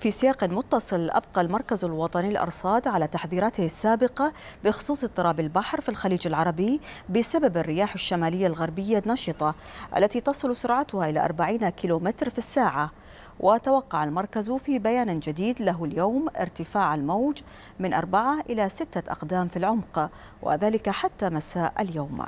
في سياق متصل أبقى المركز الوطني للأرصاد على تحذيراته السابقة بخصوص اضطراب البحر في الخليج العربي بسبب الرياح الشمالية الغربية النشطة التي تصل سرعتها إلى 40 كيلومتر في الساعة وتوقع المركز في بيان جديد له اليوم ارتفاع الموج من أربعة إلى ستة أقدام في العمق وذلك حتى مساء اليوم